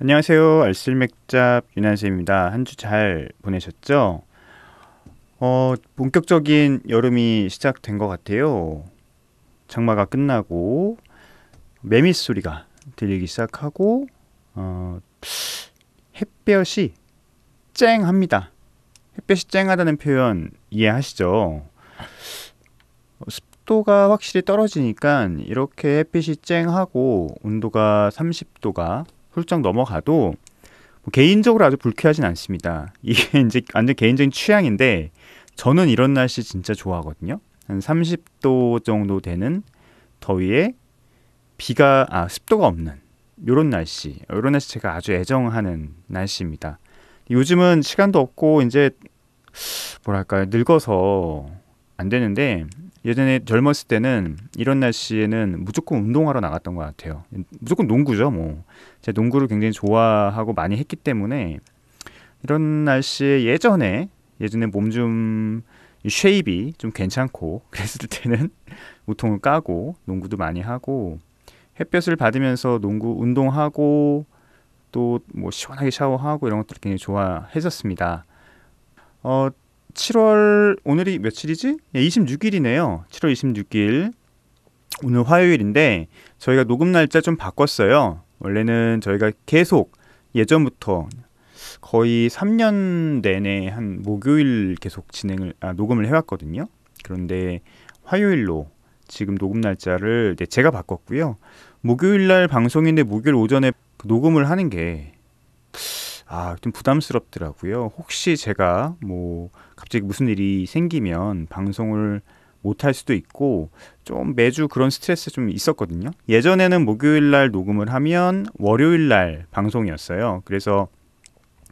안녕하세요. 알쓸맥잡 유난쌤입니다. 한 주 잘 보내셨죠? 어, 본격적인 여름이 시작된 것 같아요. 장마가 끝나고 매미 소리가 들리기 시작하고 어, 햇볕이 쨍합니다. 햇볕이 쨍하다는 표현 이해하시죠? 습도가 확실히 떨어지니까 이렇게 햇빛이 쨍하고 온도가 30도가 훌쩍 넘어가도 뭐 개인적으로 아주 불쾌하진 않습니다. 이게 이제 완전 개인적인 취향인데 저는 이런 날씨 진짜 좋아하거든요. 한 30도 정도 되는 더위에 비가 아 습도가 없는 요런 날씨. 요런 날씨 제가 아주 애정하는 날씨입니다. 요즘은 시간도 없고 이제 뭐랄까요 늙어서 안 되는데 예전에 젊었을 때는 이런 날씨에는 무조건 운동하러 나갔던 것 같아요. 무조건 농구죠, 뭐. 제 농구를 굉장히 좋아하고 많이 했기 때문에 이런 날씨에 예전에 예전에 몸 좀 쉐입이 좀 괜찮고 그랬을 때는 우통을 까고 농구도 많이 하고 햇볕을 받으면서 농구 운동하고 또 뭐 시원하게 샤워하고 이런 것들을 굉장히 좋아했었습니다. 어, 7월 오늘이 며칠이지? 26일이네요. 예, 7월 26일 오늘 화요일인데 저희가 녹음 날짜 좀 바꿨어요. 원래는 저희가 계속 예전부터 거의 3년 내내 한 목요일 계속 진행을 아, 녹음을 해왔거든요. 그런데 화요일로 지금 녹음 날짜를 네, 제가 바꿨고요. 목요일 날 방송인데 목요일 오전에 녹음을 하는 게 아, 좀 부담스럽더라고요. 혹시 제가 뭐 갑자기 무슨 일이 생기면 방송을 못 할 수도 있고 좀 매주 그런 스트레스 좀 있었거든요. 예전에는 목요일 날 녹음을 하면 월요일 날 방송이었어요. 그래서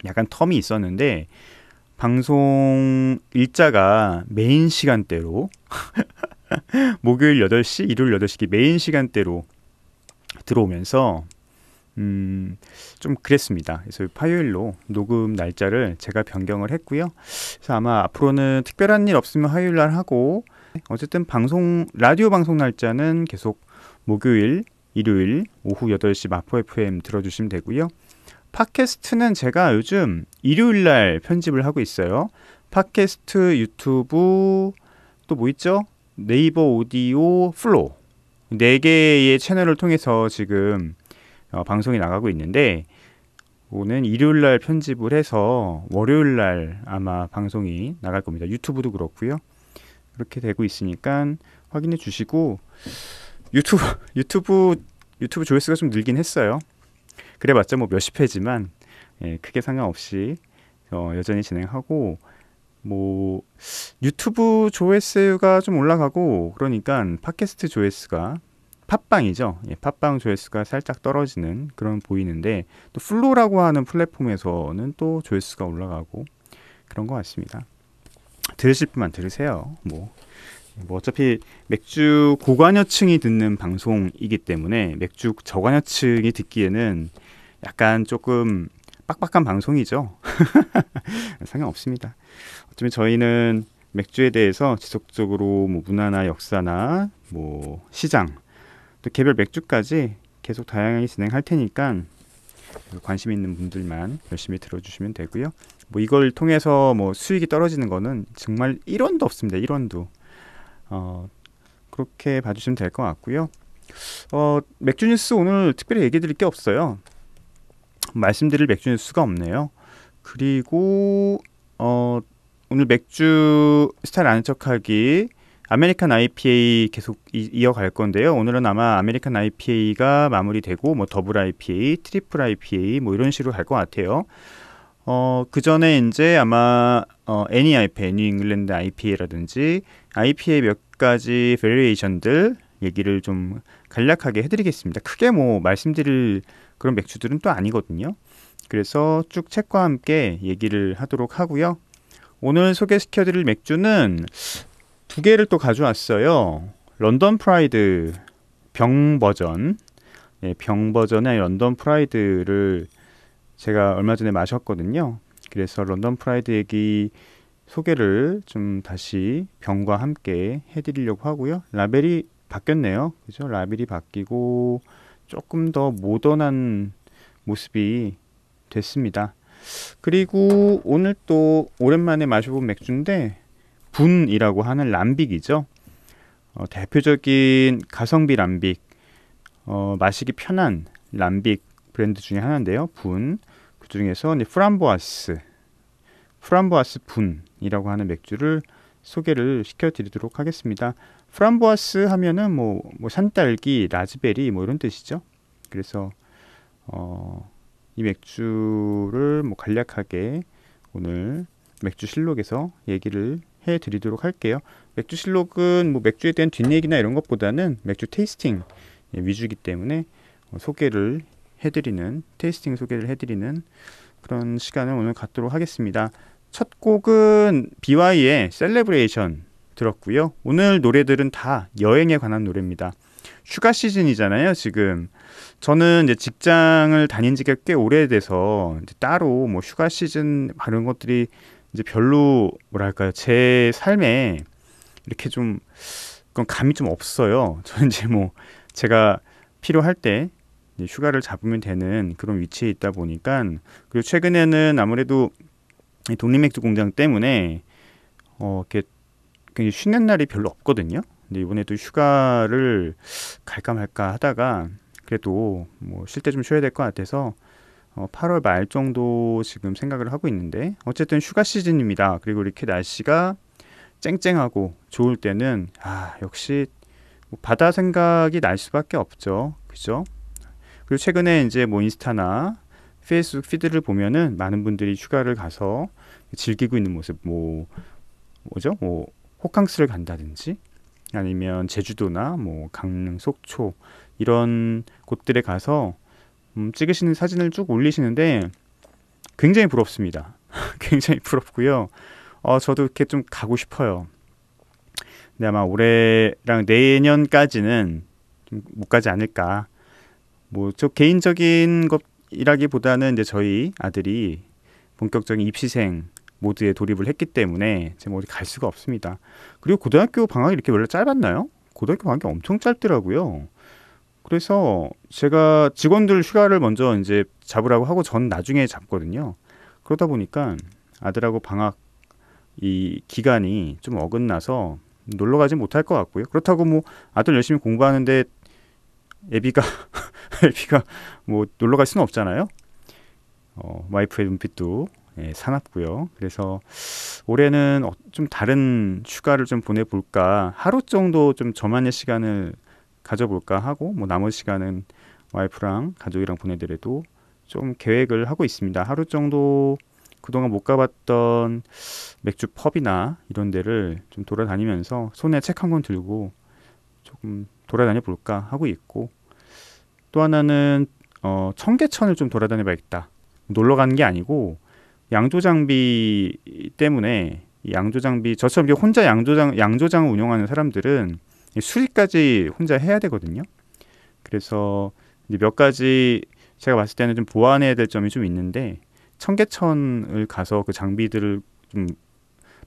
약간 텀이 있었는데 방송 일자가 메인 시간대로 목요일 8시, 일요일 8시 메인 시간대로 들어오면서 음, 좀 그랬습니다. 그래서 화요일로 녹음 날짜를 제가 변경을 했고요. 그래서 아마 앞으로는 특별한 일 없으면 화요일 날 하고 어쨌든 방송 라디오 방송 날짜는 계속 목요일, 일요일 오후 8시 마포 FM 들어주시면 되고요. 팟캐스트는 제가 요즘 일요일 날 편집을 하고 있어요. 팟캐스트, 유튜브 또 뭐 있죠? 네이버 오디오, 플로 네 개의 채널을 통해서 지금 어, 방송이 나가고 있는데 오는 일요일 날 편집을 해서 월요일 날 아마 방송이 나갈 겁니다. 유튜브도 그렇고요. 그렇게 되고 있으니까 확인해 주시고 유튜브 유튜브 유튜브 조회수가 좀 늘긴 했어요. 그래봤자 뭐 몇십 회지만 예, 크게 상관없이 어, 여전히 진행하고 뭐 유튜브 조회수가 좀 올라가고 그러니까 팟캐스트 조회수가 팟빵이죠. 예, 팟빵 조회수가 살짝 떨어지는 그런 보이는데 또 플로라고 하는 플랫폼에서는 또 조회수가 올라가고 그런 것 같습니다. 들으실 분만 들으세요. 뭐, 뭐 어차피 맥주 고관여층이 듣는 방송이기 때문에 맥주 저관여층이 듣기에는 약간 조금 빡빡한 방송이죠. 상관없습니다. 어쩌면 저희는 맥주에 대해서 지속적으로 뭐 문화나 역사나 뭐 시장 또 개별 맥주까지 계속 다양하게 진행할 테니까 관심 있는 분들만 열심히 들어주시면 되고요. 뭐 이걸 통해서 뭐 수익이 떨어지는 거는 정말 1원도 없습니다. 1원도. 어, 그렇게 봐주시면 될 것 같고요. 어, 맥주뉴스 오늘 특별히 얘기 드릴 게 없어요. 말씀드릴 맥주뉴스가 없네요. 그리고 어, 오늘 맥주 스타일 아는 척하기 아메리칸 IPA 계속 이, 어갈 건데요. 오늘은 아마 아메리칸 IPA가 마무리되고 뭐 더블 IPA, 트리플 IPA 뭐 이런 식으로 갈 것 같아요. 어, 그 전에 이제 아마 어, 애니 IPA, 뉴 잉글랜드 IPA라든지 IPA 몇 가지 베리에이션들 얘기를 좀 간략하게 해드리겠습니다. 크게 뭐 말씀드릴 그런 맥주들은 또 아니거든요. 그래서 쭉 책과 함께 얘기를 하도록 하고요. 오늘 소개시켜드릴 맥주는 두 개를 또 가져왔어요. 런던 프라이드 병 버전. 예, 병 버전의 런던 프라이드를 제가 얼마 전에 마셨거든요. 그래서 런던 프라이드 얘기 소개를 좀 다시 병과 함께 해드리려고 하고요. 라벨이 바뀌었네요. 그죠? 라벨이 바뀌고 조금 더 모던한 모습이 됐습니다. 그리고 오늘 또 오랜만에 마셔본 맥주인데 분이라고 하는 람빅이죠. 어, 대표적인 가성비 람빅, 어, 마시기 편한 람빅 브랜드 중에 하나인데요. 분. 그 중에서 이제 프람보아스, 프람보아스 분이라고 하는 맥주를 소개를 시켜드리도록 하겠습니다. 프람보아스 하면은 뭐, 뭐 산딸기, 라즈베리 뭐 이런 뜻이죠. 그래서 어, 이 맥주를 뭐 간략하게 오늘 맥주 실록에서 얘기를 해드리도록 할게요. 맥주 실록은 뭐 맥주에 대한 뒷얘기나 이런 것보다는 맥주 테이스팅 예, 위주기 이 때문에 어, 소개를 해드리는 테이스팅 소개를 해드리는 그런 시간을 오늘 갖도록 하겠습니다. 첫 곡은 BY의 셀레브레이션 들었고요. 오늘 노래들은 다 여행에 관한 노래입니다. 휴가 시즌이잖아요, 지금. 저는 이제 직장을 다닌 지가 꽤 오래돼서 따로 뭐 휴가 시즌 다른 뭐 것들이 이제 별로 뭐랄까요 제 삶에 이렇게 좀 그런 감이 좀 없어요. 저는 이제 뭐 제가 필요할 때 휴가를 잡으면 되는 그런 위치에 있다 보니까 그리고 최근에는 아무래도 독립맥주 공장 때문에 어 이렇게 그냥 쉬는 날이 별로 없거든요. 근데 이번에도 휴가를 갈까 말까 하다가 그래도 뭐 쉴 때 좀 쉬어야 될 것 같아서 어, 8월 말 정도 지금 생각을 하고 있는데 어쨌든 휴가 시즌입니다. 그리고 이렇게 날씨가 쨍쨍하고 좋을 때는 아 역시 뭐 바다 생각이 날 수밖에 없죠. 그죠? 그리고 최근에 이제 뭐 인스타나 페이스북 피드를 보면은 많은 분들이 휴가를 가서 즐기고 있는 모습 뭐 뭐죠? 뭐 호캉스를 간다든지 아니면 제주도나 뭐 강릉, 속초 이런 곳들에 가서 음, 찍으시는 사진을 쭉 올리시는데 굉장히 부럽습니다. 굉장히 부럽고요. 어, 저도 이렇게 좀 가고 싶어요. 근데 아마 올해랑 내년까지는 못 가지 않을까. 뭐 저 개인적인 것이라기보다는 이제 저희 아들이 본격적인 입시생 모드에 돌입을 했기 때문에 지금 어디 뭐 갈 수가 없습니다. 그리고 고등학교 방학이 이렇게 원래 짧았나요? 고등학교 방학이 엄청 짧더라고요. 그래서 제가 직원들 휴가를 먼저 이제 잡으라고 하고 전 나중에 잡거든요. 그러다 보니까 아들하고 방학 이 기간이 좀 어긋나서 놀러 가지 못할 것 같고요. 그렇다고 뭐 아들 열심히 공부하는데 애비가 애비가 뭐 놀러 갈 수는 없잖아요. 어, 와이프의 눈빛도 예, 사납고요. 그래서 올해는 어, 좀 다른 휴가를 좀 보내볼까 하루 정도 좀 저만의 시간을 가져볼까 하고 뭐 나머지 시간은 와이프랑 가족이랑 보내더라도 좀 계획을 하고 있습니다. 하루 정도 그동안 못 가봤던 맥주 펍이나 이런 데를 좀 돌아다니면서 손에 책 한 권 들고 조금 돌아다녀 볼까 하고 있고 또 하나는 어, 청계천을 좀 돌아다녀 봐야겠다. 놀러 가는 게 아니고 양조 장비 때문에 양조 장비 저처럼 혼자 양조장 양조장을 운영하는 사람들은 수리까지 혼자 해야 되거든요. 그래서 이제 몇 가지 제가 봤을 때는 좀 보완해야 될 점이 좀 있는데 청계천을 가서 그 장비들을 좀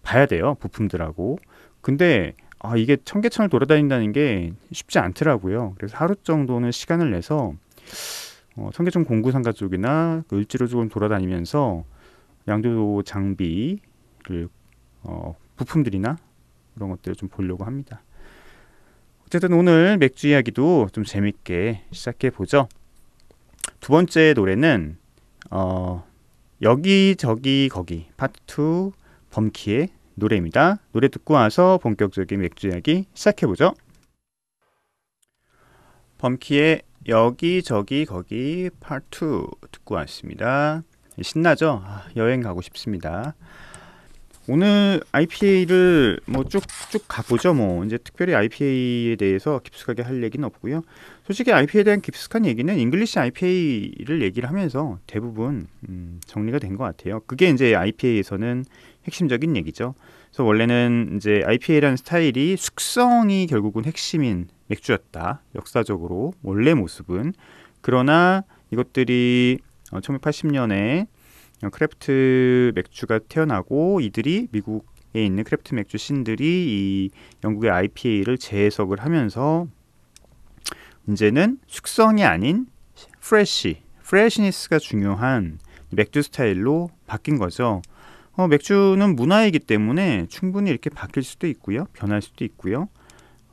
봐야 돼요 부품들하고 근데 아 이게 청계천을 돌아다닌다는 게 쉽지 않더라고요 그래서 하루 정도는 시간을 내서 어, 청계천 공구상가 쪽이나 그 을지로 쪽금 돌아다니면서 양조 장비를 어, 부품들이나 그런 것들을 좀 보려고 합니다. 어쨌든 오늘 맥주 이야기도 좀 재밌게 시작해 보죠. 두 번째 노래는 어, 여기 저기 거기 파트 2 범키의 노래입니다. 노래 듣고 와서 본격적인 맥주 이야기 시작해 보죠. 범키의 여기 저기 거기 파트 2 듣고 왔습니다. 신나죠? 아, 여행 가고 싶습니다. 오늘 IPA를 뭐 쭉쭉 가보죠. 뭐 이제 특별히 IPA에 대해서 깊숙하게 할 얘기는 없고요. 솔직히 IPA에 대한 깊숙한 얘기는 잉글리시 IPA를 얘기를 하면서 대부분 음, 정리가 된 것 같아요. 그게 이제 IPA에서는 핵심적인 얘기죠. 그래서 원래는 이제 IPA라는 스타일이 숙성이 결국은 핵심인 맥주였다. 역사적으로 원래 모습은 그러나 이것들이 1980년에 어, 어, 크래프트 맥주가 태어나고 이들이 미국에 있는 크래프트 맥주 신들이 이 영국의 IPA를 재해석을 하면서 이제는 숙성이 아닌 프레시, 프레시니스가 중요한 맥주 스타일로 바뀐 거죠. 어, 맥주는 문화이기 때문에 충분히 이렇게 바뀔 수도 있고요. 변할 수도 있고요.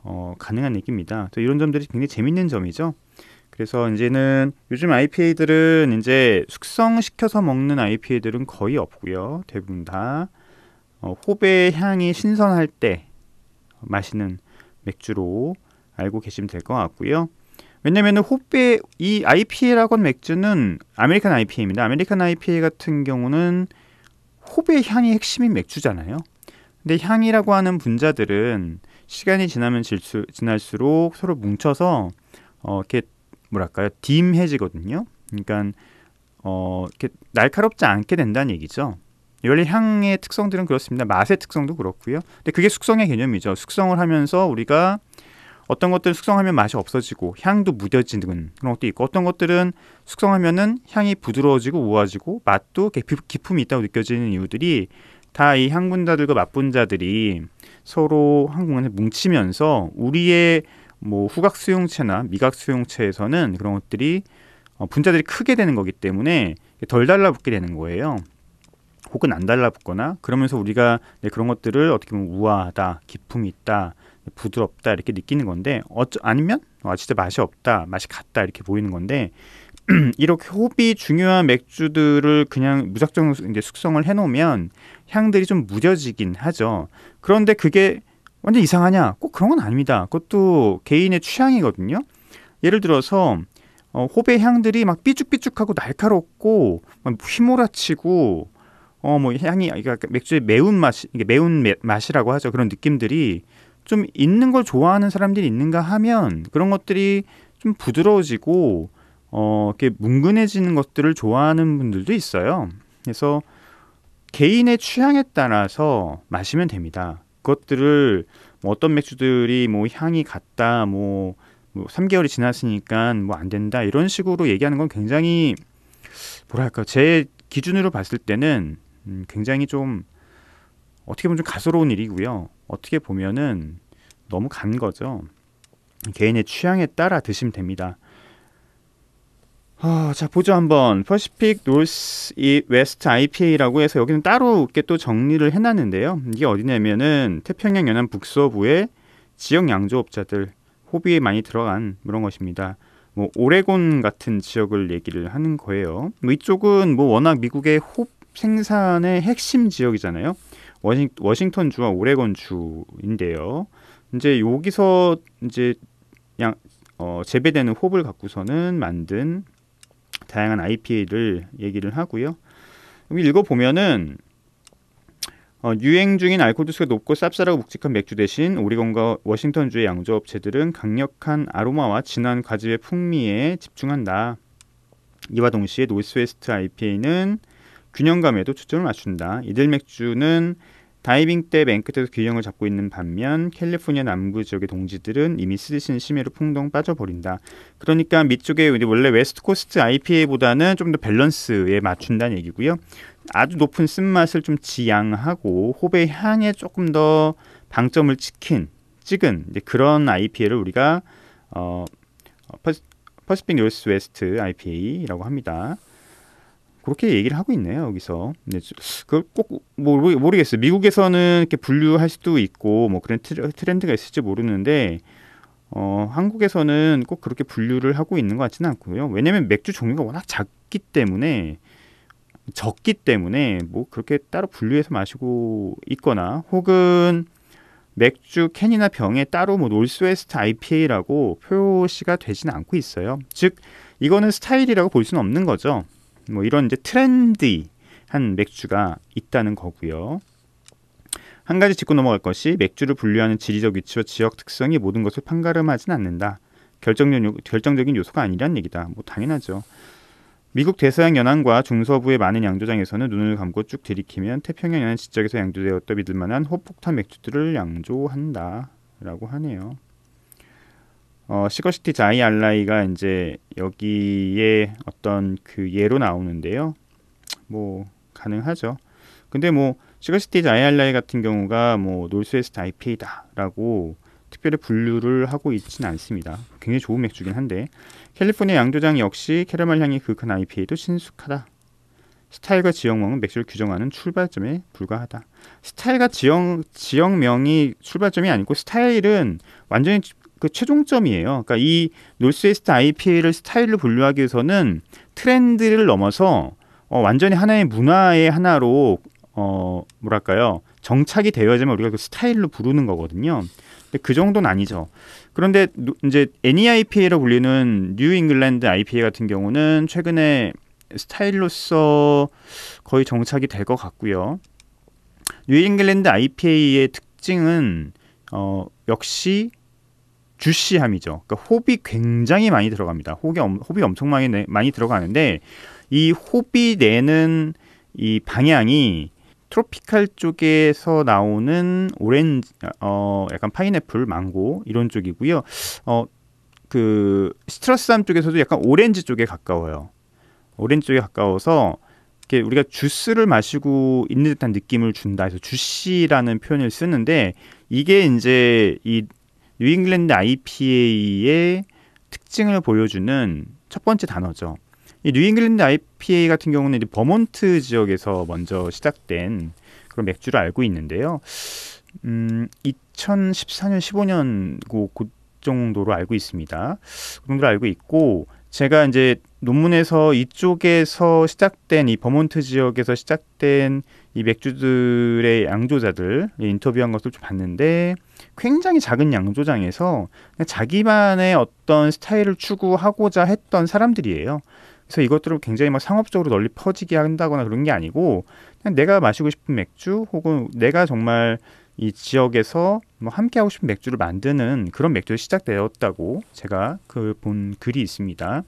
어, 가능한 얘기입니다. 이런 점들이 굉장히 재밌는 점이죠. 그래서 이제는 요즘 IPA들은 이제 숙성시켜서 먹는 IPA들은 거의 없고요. 대부분 다 어, 호배 향이 신선할 때 마시는 맥주로 알고 계시면 될 것 같고요. 왜냐면은 호배 이 IPA라고 맥주는 아메리칸 IPA입니다. 아메리칸 IPA 같은 경우는 호배 향이 핵심인 맥주잖아요. 근데 향이라고 하는 분자들은 시간이 지나면 질수, 지날수록 서로 뭉쳐서 어, 이렇게 뭐랄까요 딤해지거든요. 그러니까 어, 이렇게 날카롭지 않게 된다는 얘기죠. 원래 향의 특성들은 그렇습니다. 맛의 특성도 그렇고요. 근데 그게 숙성의 개념이죠. 숙성을 하면서 우리가 어떤 것들은 숙성하면 맛이 없어지고 향도 무뎌지는 그런 것도 있고 어떤 것들은 숙성하면은 향이 부드러워지고 우아지고 맛도 깊음이 있다고 느껴지는 이유들이 다 이 향분자들과 맛분자들이 서로 한 공간에 뭉치면서 우리의 뭐 후각 수용체나 미각 수용체에서는 그런 것들이 어, 분자들이 크게 되는 거기 때문에 덜 달라붙게 되는 거예요. 혹은 안 달라붙거나 그러면서 우리가 네, 그런 것들을 어떻게 보면 우아하다, 기품이 있다, 네, 부드럽다 이렇게 느끼는 건데 어쩌 아니면 아 진짜 맛이 없다, 맛이 같다 이렇게 보이는 건데 이렇게 호흡이 중요한 맥주들을 그냥 무작정 이제 숙성을 해놓으면 향들이 좀 무뎌지긴 하죠. 그런데 그게 완전 이상하냐? 꼭 그런 건 아닙니다. 그것도 개인의 취향이거든요. 예를 들어서 어, 호배 향들이 막 삐죽삐죽하고 날카롭고 막 휘몰아치고 어뭐 향이 그러니까 맥주의 매운 맛이 게 매운 매, 맛이라고 하죠. 그런 느낌들이 좀 있는 걸 좋아하는 사람들이 있는가 하면 그런 것들이 좀 부드러워지고 어 이렇게 뭉근해지는 것들을 좋아하는 분들도 있어요. 그래서 개인의 취향에 따라서 마시면 됩니다. 그것들을 뭐 어떤 맥주들이 뭐 향이 같다, 뭐, 뭐 3개월이 지났으니까 뭐 안 된다 이런 식으로 얘기하는 건 굉장히 뭐랄까 제 기준으로 봤을 때는 음, 굉장히 좀 어떻게 보면 좀 가소로운 일이고요. 어떻게 보면은 너무 간 거죠. 개인의 취향에 따라 드시면 됩니다. 아, 자 보죠 한번 퍼시픽 노스 이 웨스트 IPA라고 해서 여기는 따로 이렇게 또 정리를 해놨는데요. 이게 어디냐면은 태평양 연안 북서부의 지역 양조업자들 호비에 많이 들어간 그런 것입니다. 뭐 오레곤 같은 지역을 얘기를 하는 거예요. 뭐 이쪽은 뭐 워낙 미국의 호 생산의 핵심 지역이잖아요. 워싱, 워싱턴 주와 오레곤 주인데요. 이제 여기서 이제 양 어, 재배되는 홉을 갖고서는 만든 다양한 IPA를 얘기를 하고요. 여기 읽어보면은 어, 유행 중인 알코올 도수가 높고 쌉쌀하고 묵직한 맥주 대신 오리건과 워싱턴주의 양조 업체들은 강력한 아로마와 진한 과즙의 풍미에 집중한다. 이와 동시에 노스웨스트 IPA는 균형감에도 초점을 맞춘다. 이들 맥주는 다이빙 때 맨끝에서 균형을 잡고 있는 반면 캘리포니아 남부 지역의 동지들은 이미 스치는 심해로 풍덩 빠져버린다. 그러니까 밑쪽에 원래 웨스트 코스트 IPA보다는 좀 더 밸런스에 맞춘다는 얘기고요. 아주 높은 쓴맛을 좀 지양하고 호배 향에 조금 더 방점을 찍힌 찍은 그런 IPA를 우리가 어, 퍼스, 어, 퍼스픽 노스 웨스트 IPA라고 합니다. 그렇게 얘기를 하고 있네요 여기서. 근그꼭 네, 모르겠어요. 미국에서는 이렇게 분류할 수도 있고 뭐 그런 트렌드가 있을지 모르는데 어, 한국에서는 꼭 그렇게 분류를 하고 있는 것 같지는 않고요. 왜냐하면 맥주 종류가 워낙 작기 때문에 적기 때문에 뭐 그렇게 따로 분류해서 마시고 있거나 혹은 맥주 캔이나 병에 따로 뭐 놀스웨스트 IPA라고 표시가 되지는 않고 있어요. 즉 이거는 스타일이라고 볼 수는 없는 거죠. 뭐 이런 이제 트렌디한 맥주가 있다는 거고요. 한 가지 짚고 넘어갈 것이 맥주를 분류하는 지리적 위치와 지역 특성이 모든 것을 판가름하진 않는다. 결정적, 결정적인 요소가 아니란 얘기다. 뭐 당연하죠. 미국 대서양 연안과 중서부의 많은 양조장에서는 눈을 감고 쭉 들이키면 태평양 연안 지적에서 양조되었다 믿을 만한 호폭탄 맥주들을 양조한다라고 하네요. 어, 시거시티 자이알라이가 이제 여기에 어떤 그 예로 나오는데요. 뭐 가능하죠. 근데 뭐 시거시티 자이알라이 같은 경우가 뭐 놀스웨스트 IPA다라고 특별히 분류를 하고 있진 않습니다. 굉장히 좋은 맥주긴 한데 캘리포니아 양조장 역시 캐러멜 향이 그윽한 IPA도 친숙하다. 스타일과 지역명은 맥주를 규정하는 출발점에 불과하다. 스타일과 지역 지역명이 출발점이 아니고 스타일은 완전히 그 최종점이에요. 그러니까 이 노스웨스트 IPA를 스타일로 분류하기 위해서는 트렌드를 넘어서 어, 완전히 하나의 문화의 하나로 어, 뭐랄까요 정착이 되어야지만 우리가 그 스타일로 부르는 거거든요. 근데 그 정도는 아니죠. 그런데 이제 NEIPA로 불리는 뉴 잉글랜드 IPA 같은 경우는 최근에 스타일로서 거의 정착이 될 것 같고요. 뉴 잉글랜드 IPA의 특징은 어, 역시 주시함이죠. 그러니까 홉이 굉장히 많이 들어갑니다. 홉이, 홉이 엄청 많이, 내, 많이 들어가는데 이 홉이 내는 이 방향이 트로피칼 쪽에서 나오는 오렌지, 어, 약간 파인애플, 망고 이런 쪽이고요. 어, 그 스트러스암 쪽에서도 약간 오렌지 쪽에 가까워요. 오렌지 쪽에 가까워서 이렇게 우리가 주스를 마시고 있는 듯한 느낌을 준다 해서 주시라는 표현을 쓰는데 이게 이제 이 뉴잉글랜드 IPA의 특징을 보여주는 첫 번째 단어죠. 이 뉴잉글랜드 IPA 같은 경우는 이제 버몬트 지역에서 먼저 시작된 그런 맥주를 알고 있는데요. 음, 2014년, 15년 그, 그 정도로 알고 있습니다. 그 정도로 알고 있고 제가 이제 논문에서 이쪽에서 시작된 이 버몬트 지역에서 시작된 이 맥주들의 양조자들 인터뷰한 것을 좀 봤는데 굉장히 작은 양조장에서 자기만의 어떤 스타일을 추구하고자 했던 사람들이에요. 그래서 이것들을 굉장히 막 상업적으로 널리 퍼지게 한다거나 그런 게 아니고 그냥 내가 마시고 싶은 맥주 혹은 내가 정말 이 지역에서 뭐 함께 하고 싶은 맥주를 만드는 그런 맥주를 시작되었다고 제가 그 본 글이 있습니다.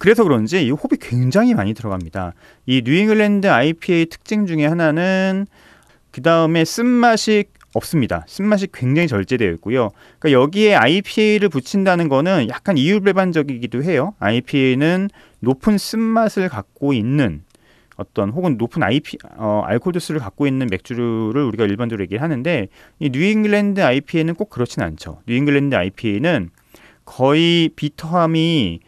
그래서 그런지 이 홉이 굉장히 많이 들어갑니다. 이 뉴잉글랜드 IPA 특징 중에 하나는 그 다음에 쓴맛이 없습니다. 쓴맛이 굉장히 절제되어 있고요. 그러니까 여기에 IPA를 붙인다는 거는 약간 이율배반적이기도 해요. IPA는 높은 쓴맛을 갖고 있는 어떤 혹은 높은 IP 어, 알코올 도수를 갖고 있는 맥주를 우리가 일반적으로 얘기를 하는데 이 뉴잉글랜드 IPA는 꼭 그렇진 않죠. 뉴잉글랜드 IPA는 거의 비터함이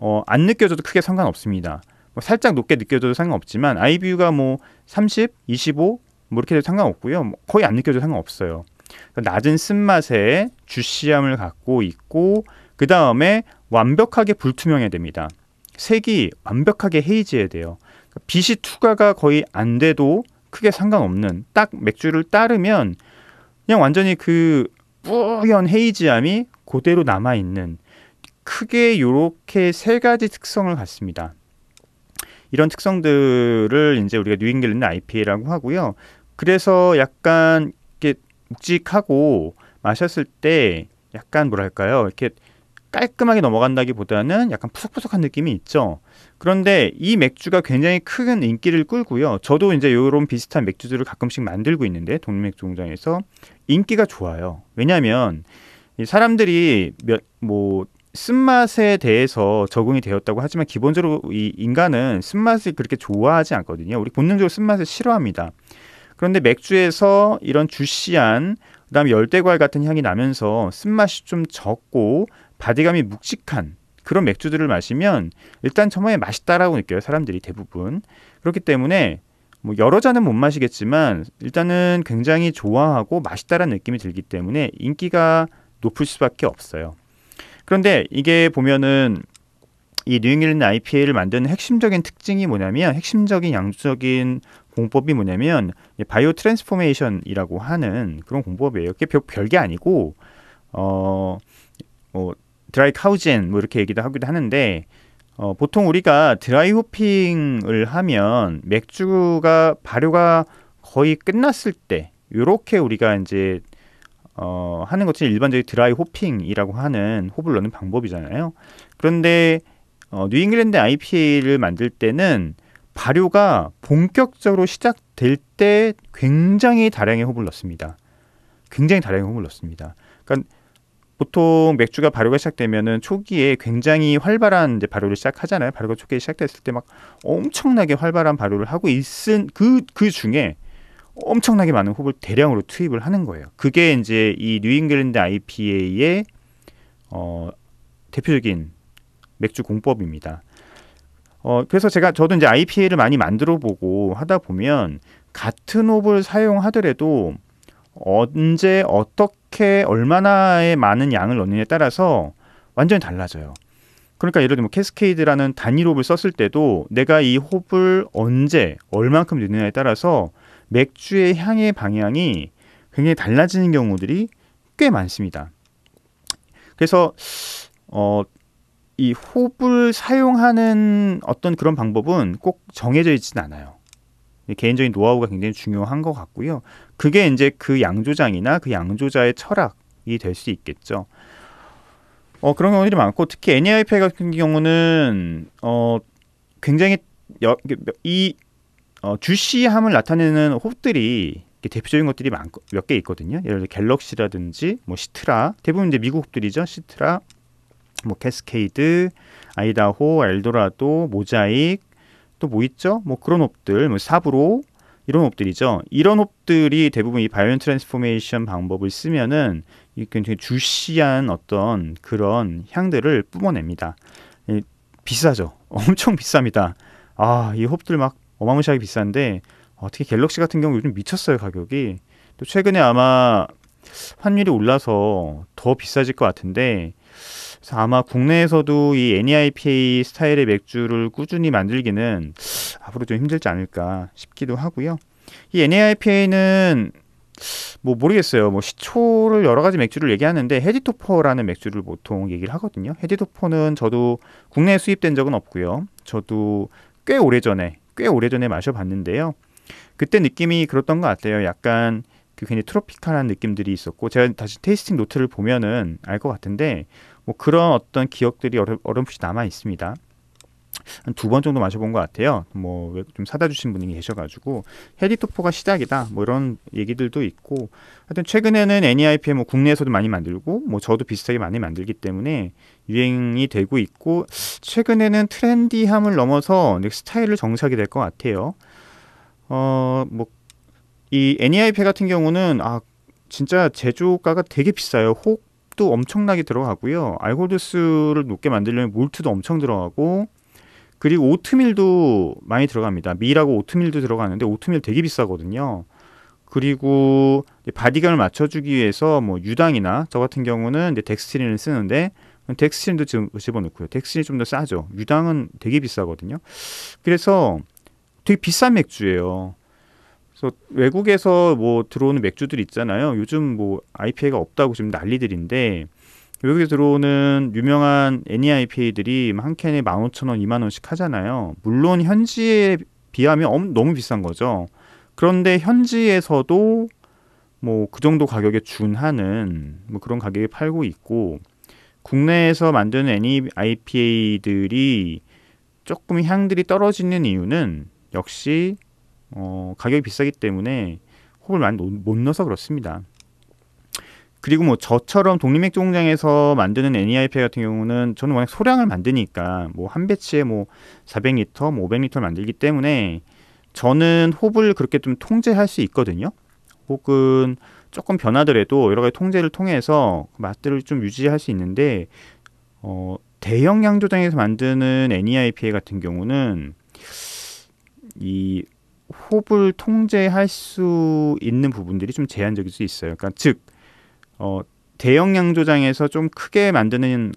어, 안 느껴져도 크게 상관없습니다. 뭐 살짝 높게 느껴져도 상관없지만 아이뷰가 뭐 30, 25, 뭐 이렇게 해도 상관없고요. 뭐 거의 안 느껴져도 상관없어요. 그러니까 낮은 쓴맛에 주시함을 갖고 있고 그 다음에 완벽하게 불투명해야 됩니다. 색이 완벽하게 헤이지해야 돼요. 그러니까 빛이 투과가 거의 안 돼도 크게 상관없는 딱 맥주를 따르면 그냥 완전히 그 뿌연 헤이지함이 그대로 남아있는 크게 요렇게 세 가지 특성을 갖습니다. 이런 특성들을 이제 우리가 뉴잉글랜드 IPA라고 하고요. 그래서 약간 이렇게 묵직하고 마셨을 때 약간 뭐랄까요? 이렇게 깔끔하게 넘어간다기보다는 약간 푸석푸석한 느낌이 있죠. 그런데 이 맥주가 굉장히 큰 인기를 끌고요. 저도 이제 이런 비슷한 맥주들을 가끔씩 만들고 있는데 동맥주 공장에서 인기가 좋아요. 왜냐하면 사람들이 몇, 뭐 쓴맛에 대해서 적응이 되었다고 하지만 기본적으로 이 인간은 쓴맛을 그렇게 좋아하지 않거든요. 우리 본능적으로 쓴맛을 싫어합니다. 그런데 맥주에서 이런 주시한 그다음에 열대과일 같은 향이 나면서 쓴맛이 좀 적고 바디감이 묵직한 그런 맥주들을 마시면 일단 처음에 맛있다라고 느껴요. 사람들이 대부분. 그렇기 때문에 뭐 여러 잔은 못 마시겠지만 일단은 굉장히 좋아하고 맛있다라는 느낌이 들기 때문에 인기가 높을 수밖에 없어요. 그런데 이게 보면은 이 뉴잉글랜드 IPA를 만드는 핵심적인 특징이 뭐냐면 핵심적인 양적인 공법이 뭐냐면 바이오 트랜스포메이션이라고 하는 그런 공법이에요. 이게 별, 별게 아니고 어, 뭐 드라이 카우젠 뭐 이렇게 얘기도 하기도 하는데 어, 보통 우리가 드라이 호핑을 하면 맥주가 발효가 거의 끝났을 때 이렇게 우리가 이제 어, 하는 것이 일반적인 드라이 호핑이라고 하는 호흡을 넣는 방법이잖아요. 그런데 어, 뉴잉글랜드 IPA를 만들 때는 발효가 본격적으로 시작될 때 굉장히 다량의 호흡을 넣습니다. 굉장히 다량의 호흡을 넣습니다. 그러니까 보통 맥주가 발효가 시작되면은 초기에 굉장히 활발한 이제 발효를 시작하잖아요. 발효가 초기에 시작됐을 때 막 엄청나게 활발한 발효를 하고 있은 그, 그 중에 엄청나게 많은 홉을 대량으로 투입을 하는 거예요. 그게 이제 이 뉴잉글랜드 IPA의 어, 대표적인 맥주 공법입니다. 어, 그래서 제가 저도 이제 IPA를 많이 만들어 보고 하다 보면 같은 홉을 사용하더라도 언제 어떻게 얼마나의 많은 양을 넣느냐에 따라서 완전히 달라져요. 그러니까 예를 들면 뭐 캐스케이드라는 단일 홉을 썼을 때도 내가 이 홉을 언제 얼만큼 넣느냐에 따라서 맥주의 향의 방향이 굉장히 달라지는 경우들이 꽤 많습니다. 그래서 어, 이 호흡을 사용하는 어떤 그런 방법은 꼭 정해져 있지는 않아요. 개인적인 노하우가 굉장히 중요한 것 같고요. 그게 이제 그 양조장이나 그 양조자의 철학이 될 수 있겠죠. 어, 그런 경우들이 많고 특히 NAIP 같은 경우는 어, 굉장히 여, 이 어, 주시함을 나타내는 홉들이 대표적인 것들이 몇 개 있거든요. 예를 들어 갤럭시라든지 뭐 시트라 대부분 이제 미국 홉들이죠. 시트라, 뭐 캐스케이드, 아이다호, 엘도라도, 모자익 또 뭐 있죠? 뭐 그런 홉들, 뭐 사브로 이런 옵들이죠. 이런 옵들이 대부분 이 바이온 트랜스포메이션 방법을 쓰면은 이 굉장히 주시한 어떤 그런 향들을 뿜어냅니다. 비싸죠. 엄청 비쌉니다. 아, 이 홉들 막 어마무시하게 비싼데 어, 떻게 갤럭시 같은 경우 요즘 미쳤어요 가격이. 또 최근에 아마 환율이 올라서 더 비싸질 것 같은데 그래서 아마 국내에서도 이 NEIPA 스타일의 맥주를 꾸준히 만들기는 앞으로 좀 힘들지 않을까 싶기도 하고요. 이 NAIPA는 e 뭐 모르겠어요. 뭐 시초를 여러 가지 맥주를 얘기하는데 헤디토퍼라는 맥주를 보통 얘기를 하거든요. 헤디토퍼는 저도 국내에 수입된 적은 없고요. 저도 꽤 오래전에 꽤 오래전에 마셔봤는데요. 그때 느낌이 그렇던 것 같아요. 약간 그굉히 트로피칼한 느낌들이 있었고 제가 다시 테이스팅 노트를 보면은 알 것 같은데 뭐 그런 어떤 기억들이 어렴풋이 남아 있습니다. 한두번 정도 마셔본 것 같아요. 뭐좀 사다 주신 분이 계셔가지고 헤리토포가 시작이다 뭐 이런 얘기들도 있고 하여튼 최근에는 NEIP에 뭐 국내에서도 많이 만들고 뭐 저도 비슷하게 많이 만들기 때문에 유행이 되고 있고 최근에는 트렌디함을 넘어서 스타일을 정착이 될 것 같아요. 어뭐 이 NEIP 같은 경우는 아 진짜 제조가가 되게 비싸요. 혹도 엄청나게 들어가고요. 알코올도를 높게 만들려면 몰트도 엄청 들어가고 그리고 오트밀도 많이 들어갑니다. 밀하고 오트밀도 들어가는데 오트밀 되게 비싸거든요. 그리고 바디감을 맞춰주기 위해서 뭐 유당이나 저 같은 경우는 이제 덱스트린을 쓰는데 덱스트린도 지금 집어넣고요. 덱스트린이 좀 더 싸죠. 유당은 되게 비싸거든요. 그래서 되게 비싼 맥주예요. 그래서 외국에서 뭐 들어오는 맥주들 있잖아요. 요즘 뭐 IPA가 없다고 지금 난리들인데 외국에 들어오는 유명한 NEIPA들이 한 캔에 만 오천 원 이만 원씩 하잖아요. 물론 현지에 비하면 너무 비싼 거죠. 그런데 현지에서도 뭐 그 정도 가격에 준하는 뭐 그런 가격에 팔고 있고 국내에서 만드는 NEIPA들이 조금 향들이 떨어지는 이유는 역시 어, 가격이 비싸기 때문에 호흡을 많이 못 넣어서 그렇습니다. 그리고 뭐 저처럼 독립맥주 공장에서 만드는 NEIP 같은 경우는 저는 워낙 소량을 만드니까 뭐 한 배치에 뭐 400리터, 뭐 500리터를 만들기 때문에 저는 호흡을 그렇게 좀 통제할 수 있거든요. 혹은 조금 변하더라도 여러 가지 통제를 통해서 그 맛들을 좀 유지할 수 있는데 어, 대형 양조장에서 만드는 NEIPA 같은 경우는 이 호흡을 통제할 수 있는 부분들이 좀 제한적일 수 있어요. 그러니까 즉 어, 대형 양조장에서 좀 크게 만드는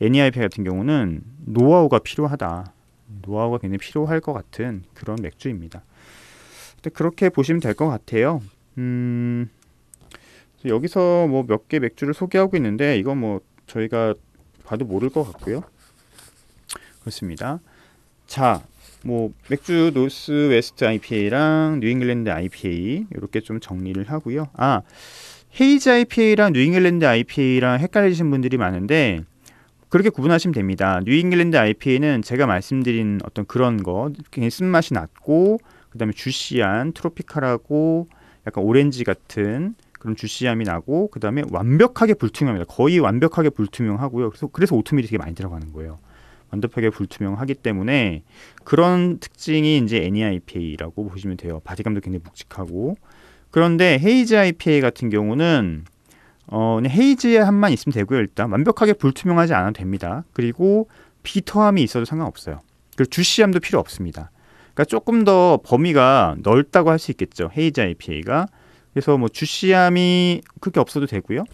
NEIP 같은 경우는 노하우가 필요하다. 노하우가 굉장히 필요할 것 같은 그런 맥주입니다. 그렇게 보시면 될 것 같아요. 음, 여기서 뭐 몇 개 맥주를 소개하고 있는데 이건 뭐 저희가 봐도 모를 것 같고요. 그렇습니다. 자, 뭐 맥주 노스 웨스트 IPA랑 뉴 잉글랜드 IPA 이렇게 좀 정리를 하고요. 아, 헤이즈 IPA랑 뉴잉글랜드 IPA랑 헷갈리시는 분들이 많은데 그렇게 구분하시면 됩니다. 뉴잉글랜드 IPA는 제가 말씀드린 어떤 그런 거, 굉장히 쓴맛이 낮고 그다음에 주시한 트로피칼하고 약간 오렌지 같은 그런 주시함이 나고 그다음에 완벽하게 불투명합니다. 거의 완벽하게 불투명하고요. 그래서 그래서 오트밀이 되게 많이 들어가는 거예요. 완벽하게 불투명하기 때문에 그런 특징이 이제 애니아이피라고 e 보시면 돼요. 바디감도 굉장히 묵직하고 그런데 헤이즈 IPA 같은 경우는 어, 헤이즈의 한만 있으면 되고요. 일단 완벽하게 불투명하지 않아도 됩니다. 그리고 비터함이 있어도 상관없어요. 그리고 주시함도 필요 없습니다. 그러니까 조금 더 범위가 넓다고 할 수 있겠죠. 헤이즈 IPA가. 그래서 뭐 주시함이 크게 없어도 되고요.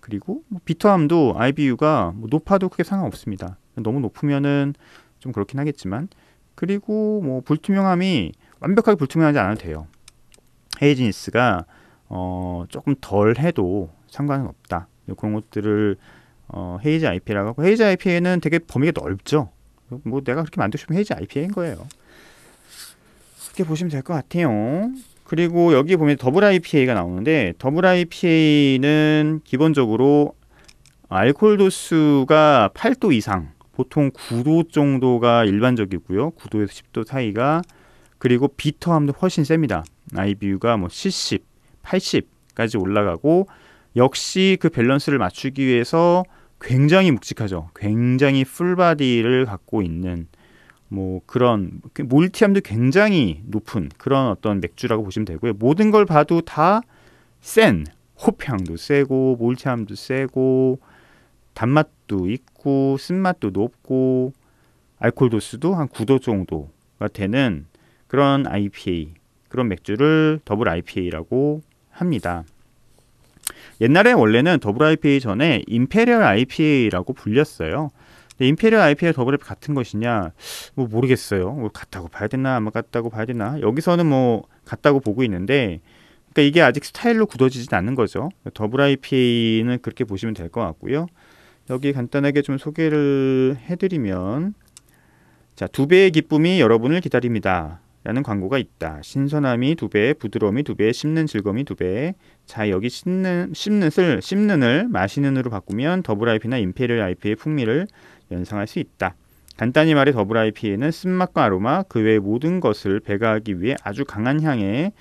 그리고 뭐 비터함도 IBU가 뭐 높아도 크게 상관없습니다. 너무 높으면은 좀 그렇긴 하겠지만 그리고 뭐 불투명함이 완벽하게 불투명하지 않아도 돼요. 헤이지니스가 어, 조금 덜 해도 상관은 없다. 그런 것들을 어, 헤이즈 IPA라고 하고 헤이즈 IPA는 되게 범위가 넓죠. 뭐 내가 그렇게 만들고 싶으면 헤이즈 IPA인 거예요. 그렇게 보시면 될 것 같아요. 그리고 여기 보면 더블 IPA가 나오는데 더블 IPA는 기본적으로 알코올 도수가 8도 이상, 보통 9도 정도가 일반적이고요. 9도에서 10도 사이가 그리고 비터함도 훨씬 셉니다. 아이비유가 뭐 70, 80까지 올라가고 역시 그 밸런스를 맞추기 위해서 굉장히 묵직하죠. 굉장히 풀바디를 갖고 있는 뭐 그런 몰티함도 굉장히 높은 그런 어떤 맥주라고 보시면 되고요. 모든 걸 봐도 다 센 호평도 세고 몰티함도 세고 단맛도 있고 쓴맛도 높고 알코올 도수도 한 9도 정도가 되는 그런 IPA 그런 맥주를 더블 IPA라고 합니다. 옛날에 원래는 더블 IPA 전에 임페리얼 IPA라고 불렸어요. 임페리얼 IPA 더블 IPA 같은 것이냐? 뭐 모르겠어요. 뭐 같다고 봐야 되나? 아마 같다고 봐야 되나? 여기서는 뭐 같다고 보고 있는데 그러니까 이게 아직 스타일로 굳어지진 않는 거죠. 더블 IPA는 그렇게 보시면 될 것 같고요. 여기 간단하게 좀 소개를 해드리면 자, 두 배의 기쁨이 여러분을 기다립니다. 라는 광고가 있다. 신선함이 두 배, 부드러움이 두 배, 씹는 즐거움이 두 배. 자, 여기 씹는, 씹는을, 씹는을 마시는으로 바꾸면 더블 IP나 임페리얼 IP의 풍미를 연상할 수 있다. 간단히 말해 더블 i p 에는 쓴맛과 아로마, 그 외의 모든 것을 배가하기 위해 아주 강한 향의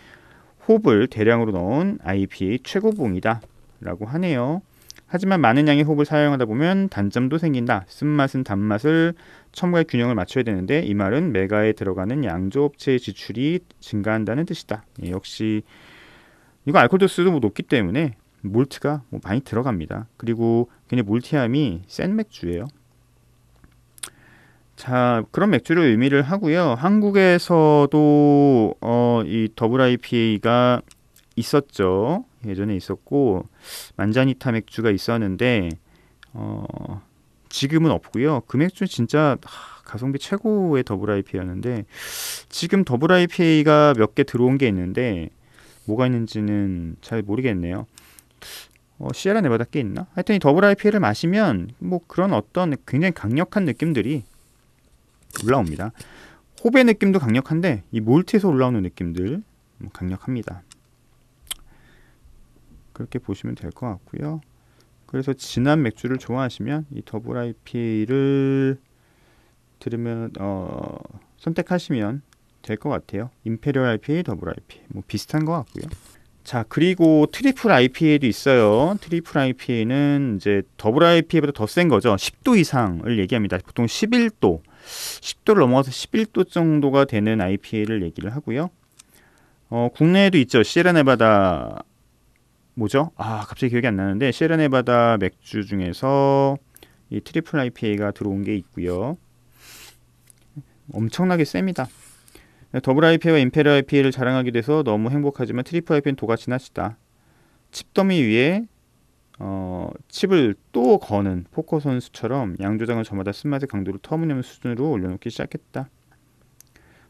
홉을 대량으로 넣은 i p 의 최고봉이다. 라고 하네요. 하지만 많은 양의 호흡을 사용하다 보면 단점도 생긴다. 쓴맛은 단맛을 첨가의 균형을 맞춰야 되는데 이 말은 메가에 들어가는 양조업체의 지출이 증가한다는 뜻이다. 예, 역시 이거 알코올 도수도 뭐 높기 때문에 몰트가 뭐 많이 들어갑니다. 그리고 그냥 몰티함이 센 맥주예요. 자, 그런 맥주를 의미를 하고요. 한국에서도 어, 이 더블 IPA가 있었죠. 예전에 있었고 만자니타 맥주가 있었는데 어, 지금은 없고요. 그 맥주 진짜 하, 가성비 최고의 더블 IPA였는데 지금 더블 IPA가 몇 개 들어온 게 있는데 뭐가 있는지는 잘 모르겠네요. 어, 시에라 네바다 꽤 있나? 하여튼 이 더블 IPA를 마시면 뭐 그런 어떤 굉장히 강력한 느낌들이 올라옵니다. 호배 느낌도 강력한데 이 몰트에서 올라오는 느낌들 강력합니다. 그렇게 보시면 될 것 같고요. 그래서 진한 맥주를 좋아하시면 이 더블 IP를 들으면 어, 선택하시면 될 것 같아요. 임페리얼 IPA, 더블 IPA 뭐 비슷한 것 같고요. 자 그리고 트리플 IPA도 있어요. 트리플 IPA는 이제 더블 IPA보다 더 센 거죠. 10도 이상을 얘기합니다. 보통 11도, 10도를 넘어서 11도 정도가 되는 IPA를 얘기를 하고요. 어, 국내에도 있죠. 시에라네바다 뭐죠? 아 갑자기 기억이 안 나는데 시르네바다 맥주 중에서 이 트리플 IPA가 들어온 게 있고요. 엄청나게 셉니다. 더블 IPA와 임페리얼 IPA를 자랑하게 돼서 너무 행복하지만 트리플 IPA는 도가 지나치다. 칩더미 위에 어, 칩을 또 거는 포커 선수처럼 양조장을 저마다 쓴맛의 강도를 터무니없는 수준으로 올려놓기 시작했다.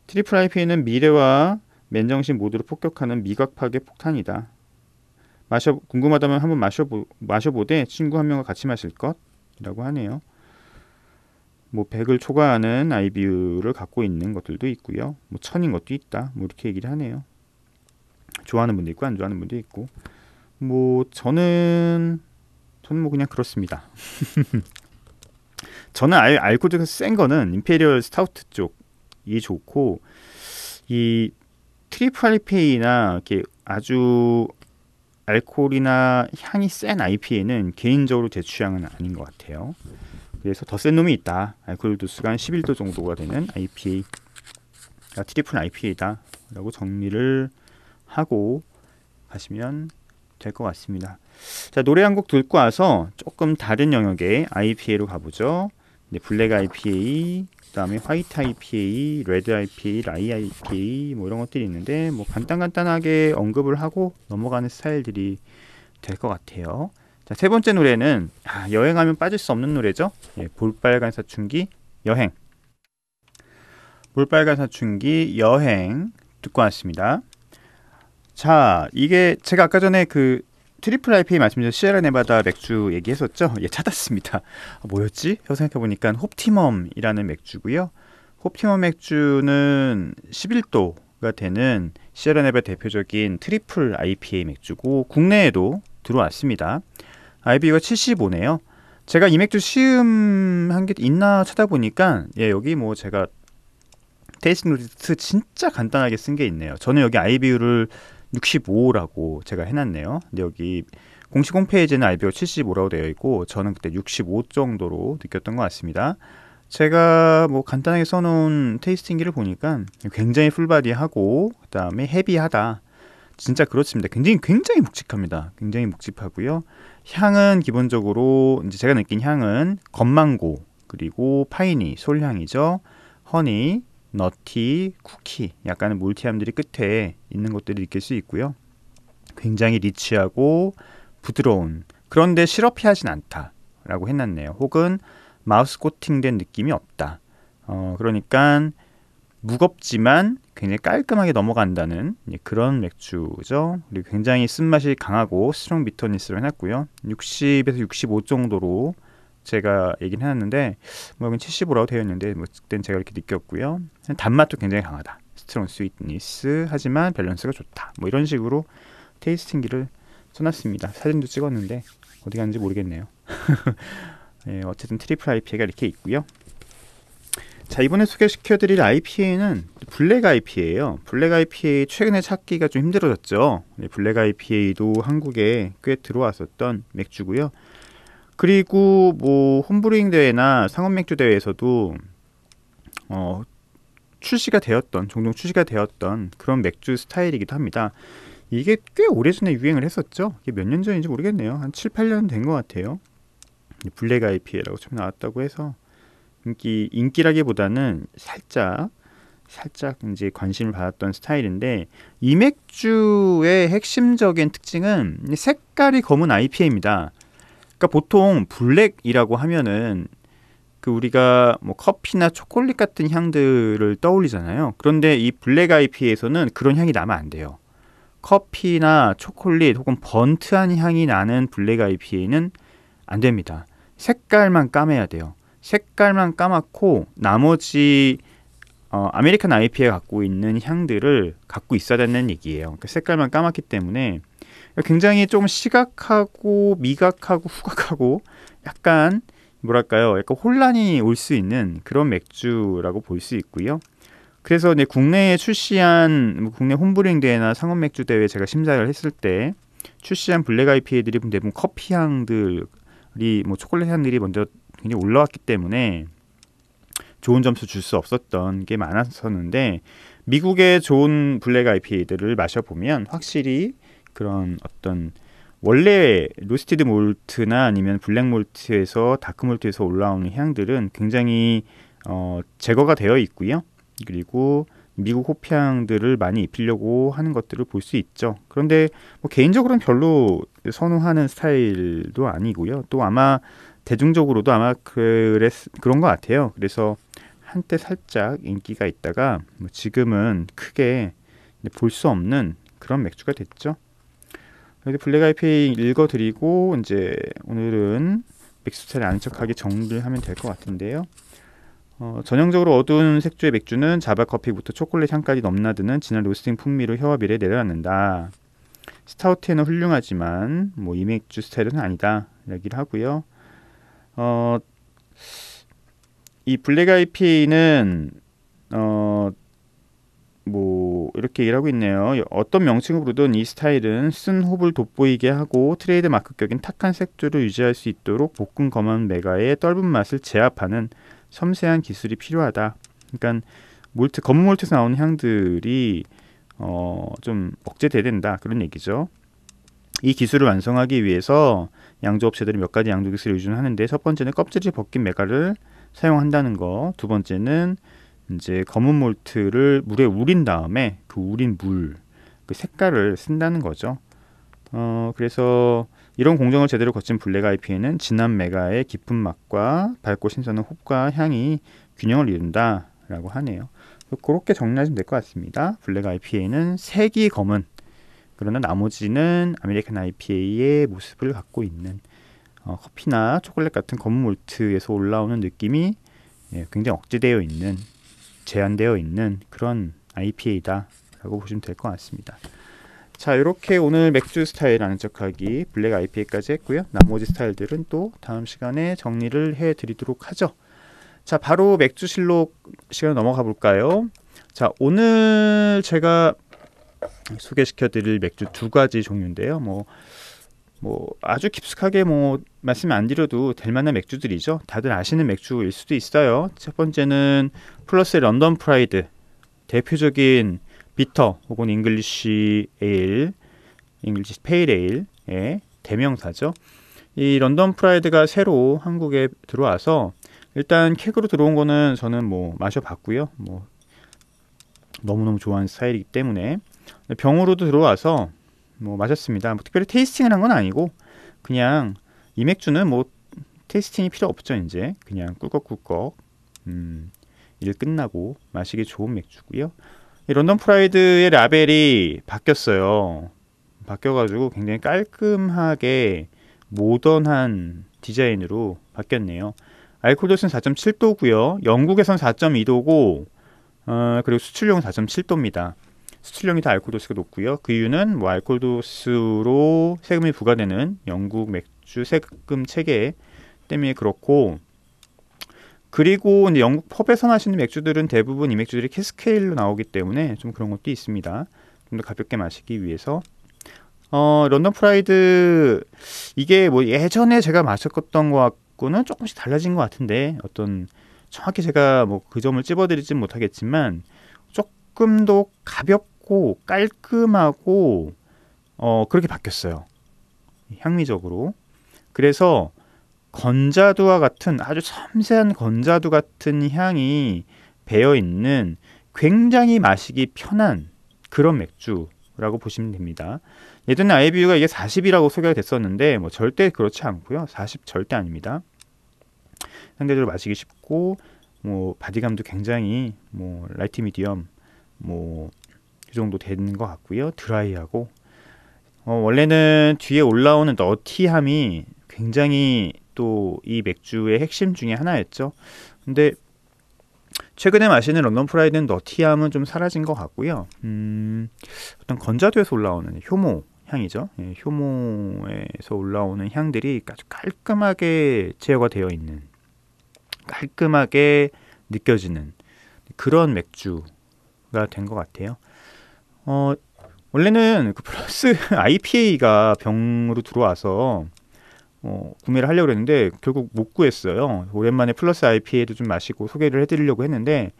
트리플 IPA는 미래와 맨정신 모두를 폭격하는 미각파괴 폭탄이다. 마셔 궁금하다면 한번 마셔보 마셔보되 친구 한 명과 같이 마실 것이라고 하네요. 뭐 100을 초과하는 아이비유를 갖고 있는 것들도 있고요. 뭐 1000인 것도 있다. 뭐 이렇게 얘기를 하네요. 좋아하는 분도 있고 안 좋아하는 분도 있고. 뭐 저는 저는 뭐 그냥 그렇습니다. 저는 알, 알코올이 센 거는 임페리얼 스타우트 쪽이 좋고 이 트리플리페이나 이렇게 아주 알코올이나 향이 센 IPA는 개인적으로 제 취향은 아닌 것 같아요. 그래서 더 센 놈이 있다. 알코올 도수가 한 11도 정도가 되는 IPA, 트리플 아, IPA다라고 정리를 하고 가시면 될 것 같습니다. 자 노래 한 곡 듣고 와서 조금 다른 영역의 IPA로 가보죠. 블랙 IPA, 그 다음에 화이트 IPA, 레드 IPA, 라이 IPA 뭐 이런 것들이 있는데 뭐 간단간단하게 언급을 하고 넘어가는 스타일들이 될 것 같아요. 자, 세 번째 노래는 아, 여행하면 빠질 수 없는 노래죠. 예, 볼빨간 사춘기 여행. 볼빨간 사춘기 여행 듣고 왔습니다. 자, 이게 제가 아까 전에 그 트리플 IPA 말씀드린 시에라네바다 맥주 얘기했었죠? 예, 찾았습니다. 아, 뭐였지? 생각해 보니까 홉티멈이라는 맥주고요. 홉티멈 맥주는 11도가 되는 시에라네바 대표적인 트리플 IPA 맥주고 국내에도 들어왔습니다. IBU가 75네요. 제가 이 맥주 시음한 게 있나 찾아보니까 예, 여기 뭐 제가 테이스팅 리스트 진짜 간단하게 쓴 게 있네요. 저는 여기 IBU를 65라고 제가 해놨네요. 근데 여기 공식 홈페이지는 IBO 75라고 되어 있고 저는 그때 65 정도로 느꼈던 것 같습니다. 제가 뭐 간단하게 써놓은 테이스팅기를 보니까 굉장히 풀바디하고 그다음에 헤비하다. 진짜 그렇습니다. 굉장히 굉장히 묵직합니다. 굉장히 묵직하고요. 향은 기본적으로 이제 제가 느낀 향은 건망고 그리고 파이니 솔향이죠. 허니 너티, 쿠키, 약간의 물티함들이 끝에 있는 것들을 느낄 수 있고요. 굉장히 리치하고 부드러운 그런데 시럽피하진 않다라고 해놨네요. 혹은 마우스 코팅된 느낌이 없다. 어, 그러니까 무겁지만 굉장히 깔끔하게 넘어간다는 예, 그런 맥주죠. 그리고 굉장히 쓴맛이 강하고 스트롱 비터니스로 해놨고요. 60에서 65 정도로 제가 얘기를 해놨는데 뭐 75라고 되어 있는데 뭐 그땐 제가 이렇게 느꼈고요. 단맛도 굉장히 강하다. 스트롱 스위트니스 하지만 밸런스가 좋다. 뭐 이런 식으로 테이스팅기를 써놨습니다. 사진도 찍었는데 어디 갔는지 모르겠네요. 예, 어쨌든 트리플 IPA가 이렇게 있고요. 자 이번에 소개시켜드릴 IPA는 블랙 IPA예요. 블랙 IPA 최근에 찾기가 좀 힘들어졌죠. 네, 블랙 IPA도 한국에 꽤 들어왔었던 맥주고요. 그리고 뭐 홈브루잉 대회나 상업 맥주 대회에서도 어 출시가 되었던 종종 출시가 되었던 그런 맥주 스타일이기도 합니다. 이게 꽤 오래전에 유행을 했었죠. 이게 몇 년 전인지 모르겠네요. 한 7, 8년 된 것 같아요. 블랙 IPA라고 처음 나왔다고 해서 인기 인기라기보다는 살짝 살짝 이제 관심을 받았던 스타일인데 이 맥주의 핵심적인 특징은 색깔이 검은 IPA입니다. 그러니까 보통 블랙이라고 하면은 그 우리가 뭐 커피나 초콜릿 같은 향들을 떠올리잖아요. 그런데 이 블랙 IP에서는 그런 향이 나면 안 돼요. 커피나 초콜릿 혹은 번트한 향이 나는 블랙 IPA는 안 됩니다. 색깔만 까매야 돼요. 색깔만 까맣고 나머지 어, 아메리칸 IPA가 갖고 있는 향들을 갖고 있어야 되는 얘기예요. 그러니까 색깔만 까맣기 때문에 굉장히 좀 시각하고 미각하고 후각하고 약간 뭐랄까요? 약간 혼란이 올 수 있는 그런 맥주라고 볼 수 있고요. 그래서 이제 국내에 출시한 뭐 국내 홈브링 대회나 상업 맥주 대회 제가 심사를 했을 때 출시한 블랙 아 IPA들이 대부분 커피 향들이 뭐 초콜릿 향들이 먼저 굉장히 올라왔기 때문에 좋은 점수 줄 수 없었던 게 많았었는데 미국의 좋은 블랙 아 IPA들을 마셔보면 확실히 그런 어떤 원래 로스티드 몰트나 아니면 블랙 몰트에서 다크 몰트에서 올라오는 향들은 굉장히 어, 제거가 되어 있고요. 그리고 미국 호피향들을 많이 입히려고 하는 것들을 볼 수 있죠. 그런데 뭐 개인적으로는 별로 선호하는 스타일도 아니고요. 또 아마 대중적으로도 아마 그랬, 그런 것 같아요. 그래서 한때 살짝 인기가 있다가 뭐 지금은 크게 볼 수 없는 그런 맥주가 됐죠. 이렇 블랙 아이페이 읽어드리고 이제 오늘은 맥주차를 아척하게 정리를 하면 될 것 같은데요. 어, 전형적으로 어두운 색조의 맥주는 자바 커피부터 초콜릿 향까지 넘나드는 진한 로스팅 풍미로 혀와 미래에 내려앉는다. 스타우트에는 훌륭하지만 뭐 이 맥주 스타일은 아니다 얘기를 하고요. 어, 이 블랙 IPA는 어, 뭐 이렇게 일하고 있네요. 어떤 명칭으로든이 스타일은 쓴호을 돋보이게 하고 트레이드 마크격인 탁한 색조를 유지할 수 있도록 볶은 검은 메가의 떫은 맛을 제압하는 섬세한 기술이 필요하다. 그러니까 몰트 검은 몰트에서 나오는 향들이 어, 좀 억제돼야 된다 그런 얘기죠. 이 기술을 완성하기 위해서 양조업체들이 몇 가지 양조 기술을 유지하는데 첫 번째는 껍질이 벗긴 메가를 사용한다는 거, 두 번째는 이제 검은 몰트를 물에 우린 다음에 그 우린 물 그 색깔을 쓴다는 거죠. 어, 그래서 이런 공정을 제대로 거친 블랙 IPA는 진한 메가의 깊은 맛과 밝고 신선한 홉과 향이 균형을 이룬다라고 하네요. 그렇게 정리하시면 될 것 같습니다. 블랙 IPA는 색이 검은 그러나 나머지는 아메리칸 IPA의 모습을 갖고 있는 어, 커피나 초콜릿 같은 검은 몰트에서 올라오는 느낌이 예, 굉장히 억제되어 있는 제한되어 있는 그런 IPA다라고 보시면 될 것 같습니다. 자 이렇게 오늘 맥주 스타일 아는 하기 블랙 IPA까지 했고요. 나머지 스타일들은 또 다음 시간에 정리를 해드리도록 하죠. 자 바로 맥주 실록 시간 넘어가 볼까요? 자 오늘 제가 소개시켜드릴 맥주 두 가지 종류인데요. 뭐뭐 아주 깊숙하게 뭐 말씀 안 드려도 될 만한 맥주들이죠. 다들 아시는 맥주일 수도 있어요. 첫 번째는 플러스 런던 프라이드 대표적인 비터 혹은 잉글리쉬 에일, 잉글리쉬 페일 에일의 대명사죠. 이 런던 프라이드가 새로 한국에 들어와서 일단 캡으로 들어온 거는 저는 뭐 마셔봤고요. 뭐 너무너무 좋아하는 스타일이기 때문에 병으로도 들어와서 뭐 마셨습니다. 뭐 특별히 테이스팅을 한 건 아니고 그냥 이 맥주는 뭐 테이스팅이 필요 없죠 이제 그냥 꿀꺽꿀꺽 음, 일 끝나고 마시기 좋은 맥주고요. 이 런던 프라이드의 라벨이 바뀌었어요. 바뀌어가지고 굉장히 깔끔하게 모던한 디자인으로 바뀌었네요. 알코올 도수는 4.7도고요. 영국에선 4.2도고 어, 그리고 수출용 4.7도입니다. 수출량이 다 알코올 도수가 높고요. 그 이유는 뭐 알코올 도수로 세금이 부과되는 영국 맥주 세금 체계 때문에 그렇고 그리고 이제 영국 펍에서 마시는 맥주들은 대부분 이 맥주들이 캐스케일로 나오기 때문에 좀 그런 것도 있습니다. 좀 더 가볍게 마시기 위해서 어, 런던 프라이드 이게 뭐 예전에 제가 마셨던 것 같고는 조금씩 달라진 것 같은데 어떤 정확히 제가 뭐 그 점을 찝어드리진 못하겠지만 조금 더 가볍 쉽고 깔끔하고 어, 그렇게 바뀌었어요. 향미적으로. 그래서 건자두와 같은 아주 섬세한 건자두 같은 향이 배어 있는 굉장히 마시기 편한 그런 맥주라고 보시면 됩니다. 예전에 아이비유가 이게 40이라고 소개가 됐었는데 뭐 절대 그렇지 않고요. 40 절대 아닙니다. 상대적으로 마시기 쉽고 뭐 바디감도 굉장히 뭐 라이트 미디엄 뭐 정도 되는 것 같고요. 드라이하고 어, 원래는 뒤에 올라오는 너티함이 굉장히 또 이 맥주의 핵심 중에 하나였죠. 근데 최근에 마시는 런던 프라이드는 너티함은 좀 사라진 것 같고요. 음, 어떤 건자도에서 올라오는 효모 향이죠. 예, 효모에서 올라오는 향들이 아주 깔끔하게 제어가 되어 있는 깔끔하게 느껴지는 그런 맥주가 된 것 같아요. 어, 원래는 그 플러스 IPA가 병으로 들어와서 어, 구매를 하려고 했는데 결국 못 구했어요. 오랜만에 플러스 IPA도 좀 마시고 소개를 해드리려고 했는데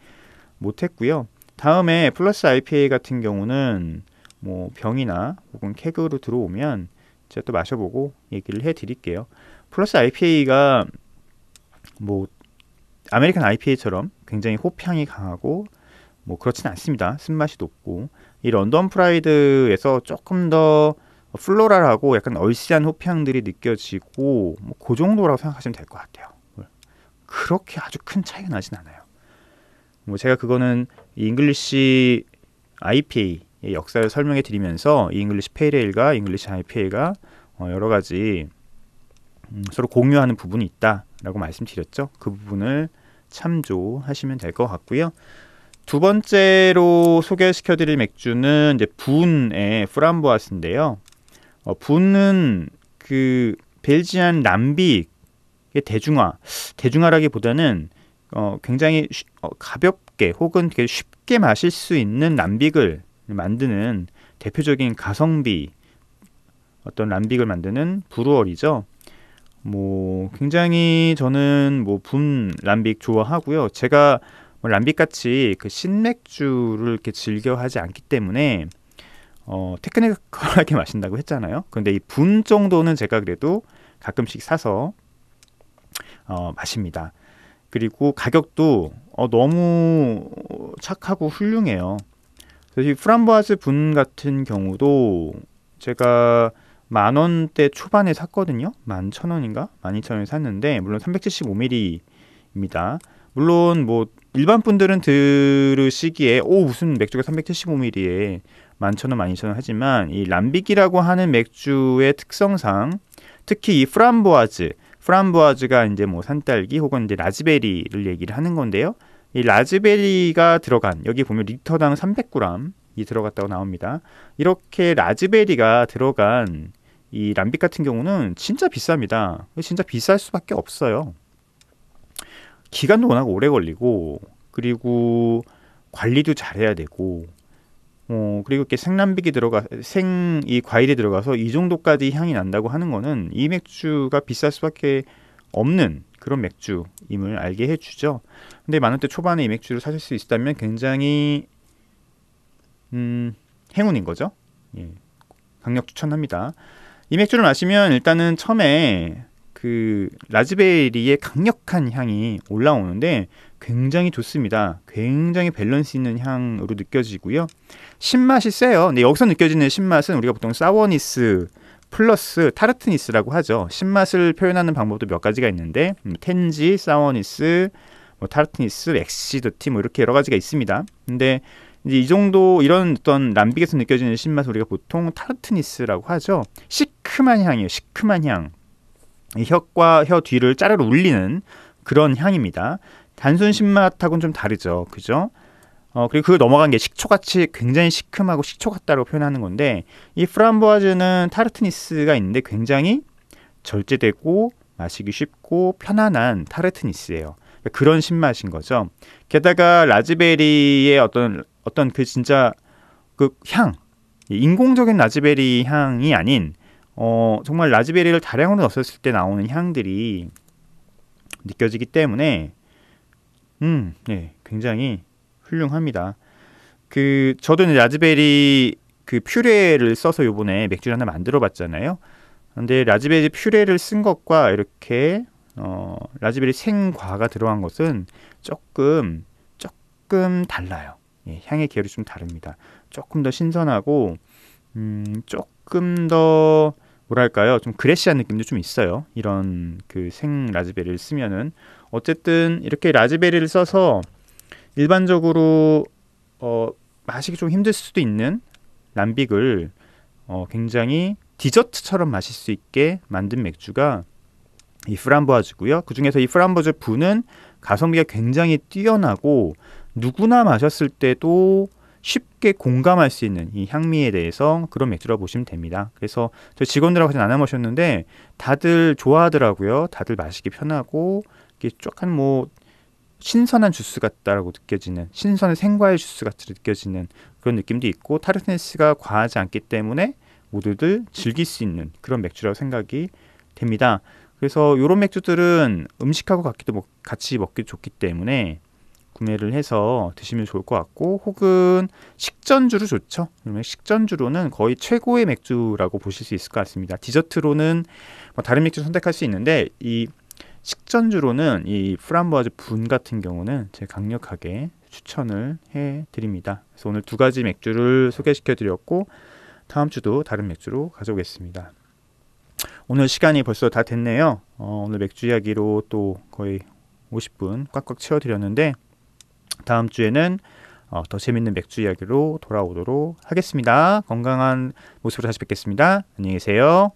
못 했고요. 다음에 플러스 IPA 같은 경우는 뭐 병이나 혹은 케그로 들어오면 제가 또 마셔보고 얘기를 해드릴게요. 플러스 IPA가 뭐 아메리칸 IPA처럼 굉장히 호평이 강하고 뭐 그렇진 않습니다. 쓴맛이 높고 이 런던 프라이드에서 조금 더 플로랄하고 약간 얼씨한 호평들이 느껴지고 뭐그 정도라고 생각하시면 될 것 같아요. 그렇게 아주 큰 차이가 나진 않아요. 뭐 제가 그거는 잉글리시 IPA의 역사를 설명해 드리면서 잉글리시 페이레일과 잉글리시 IPA가 어, 여러 가지 음, 서로 공유하는 부분이 있다라고 말씀드렸죠. 그 부분을 참조하시면 될 것 같고요. 두 번째로 소개시켜드릴 맥주는 이제 분의 프람보아스인데요. 어, 분은 그 벨지안 람비의 대중화, 대중화라기보다는 어, 굉장히 쉬, 어, 가볍게 혹은 되게 쉽게 마실 수 있는 람빅을 만드는 대표적인 가성비 어떤 람빅을 만드는 브루얼이죠. 뭐 굉장히 저는 뭐 분 람빅 좋아하고요. 제가 뭐 람빅같이 그 신맥주를 이렇게 즐겨하지 않기 때문에 어, 테크니컬하게 마신다고 했잖아요. 근데 이 분 정도는 제가 그래도 가끔씩 사서 어, 마십니다. 그리고 가격도 어, 너무 착하고 훌륭해요. 그래이 프람보아즈 분 같은 경우도 제가 만 원대 초반에 샀거든요. 만 천 원인가? 만 이천 원에 샀는데 물론 375ml입니다. 물론 뭐 일반 분들은 들으시기에 오 무슨 맥주가 375ml에 만천 원, 만이천 원 하지만 이람빅이라고 하는 맥주의 특성상 특히 이 프람보아즈, 프람보아즈가 이제 뭐 산딸기 혹은 이제 라즈베리를 얘기를 하는 건데요. 이 라즈베리가 들어간 여기 보면 리터당 300g이 들어갔다고 나옵니다. 이렇게 라즈베리가 들어간 이 람빅 같은 경우는 진짜 비쌉니다. 진짜 비쌀 수밖에 없어요. 기간도 워낙 오래 걸리고 그리고 관리도 잘해야 되고 어 그리고 이렇게 생란비기 들어가 생 이 과일이 들어가서 이 정도까지 향이 난다고 하는 거는 이 맥주가 비쌀 수밖에 없는 그런 맥주임을 알게 해주죠. 근데 많은 때 초반에 이 맥주를 사실 수 있다면 굉장히 음 행운인 거죠. 예. 강력 추천합니다. 이 맥주를 마시면 일단은 처음에 그 라즈베리의 강력한 향이 올라오는데 굉장히 좋습니다. 굉장히 밸런스 있는 향으로 느껴지고요. 신맛이 세요. 근데 여기서 느껴지는 신맛은 우리가 보통 사워니스 플러스 타르트니스라고 하죠. 신맛을 표현하는 방법도 몇 가지가 있는데 음, 텐지, 사워니스, 뭐 타르트니스, 엑시드티 뭐 이렇게 여러 가지가 있습니다. 근데 이제 이 정도 이런 어떤 람빅에서 느껴지는 신맛 우리가 보통 타르트니스라고 하죠. 시큼한 향이에요. 시큼한 향. 혀과 혀 뒤를 짜르르 울리는 그런 향입니다. 단순 신맛하고는 좀 다르죠. 그죠? 어, 그리고 그 넘어간 게 식초같이 굉장히 시큼하고 식초 같다고 표현하는 건데 이 프람보아즈는 타르트니스가 있는데 굉장히 절제되고 마시기 쉽고 편안한 타르트니스예요. 그러니까 그런 신맛인 거죠. 게다가 라즈베리의 어떤 어떤 그 진짜 그향 인공적인 라즈베리 향이 아닌 어, 정말 라즈베리를 다량으로 넣었을 때 나오는 향들이 느껴지기 때문에 음, 예, 굉장히 훌륭합니다. 그 저도 라즈베리 그 퓨레를 써서 요번에 맥주를 하나 만들어 봤잖아요. 근데 라즈베리 퓨레를 쓴 것과 이렇게 어, 라즈베리 생과가 들어간 것은 조금 조금 달라요. 예, 향의 계열이 좀 다릅니다. 조금 더 신선하고 음, 조금 더 뭐랄까요 좀 그레시한 느낌도 좀 있어요 이런 그 생 라즈베리를 쓰면은 어쨌든 이렇게 라즈베리를 써서 일반적으로 어 마시기 좀 힘들 수도 있는 람빅을 어 굉장히 디저트처럼 마실 수 있게 만든 맥주가 이프람보아즈고요그 중에서 이 프람보아주 부는 가성비가 굉장히 뛰어나고 누구나 마셨을 때도 쉽게 공감할 수 있는 이 향미에 대해서 그런 맥주라고 보시면 됩니다. 그래서 저 직원들하고 같이 나눠 마셨는데 다들 좋아하더라고요. 다들 마시기 편하고 이게 약간 뭐 신선한 주스 같다라고 느껴지는 신선한 생과일 주스 같이 느껴지는 그런 느낌도 있고 타르트네스가 과하지 않기 때문에 모두들 즐길 수 있는 그런 맥주라고 생각이 됩니다. 그래서 이런 맥주들은 음식하고 같기도 뭐 같이 먹기 좋기 때문에 구매를 해서 드시면 좋을 것 같고 혹은 식전주로 좋죠. 식전주로는 거의 최고의 맥주라고 보실 수 있을 것 같습니다. 디저트로는 뭐 다른 맥주 선택할 수 있는데 이 식전주로는 이 프람보아즈 분 같은 경우는 제 강력하게 추천을 해 드립니다. 그래서 오늘 두 가지 맥주를 소개시켜 드렸고 다음 주도 다른 맥주로 가져오겠습니다. 오늘 시간이 벌써 다 됐네요. 어, 오늘 맥주 이야기로 또 거의 50분 꽉꽉 채워드렸는데 다음 주에는 어, 더 재밌는 맥주 이야기로 돌아오도록 하겠습니다. 건강한 모습으로 다시 뵙겠습니다. 안녕히 계세요.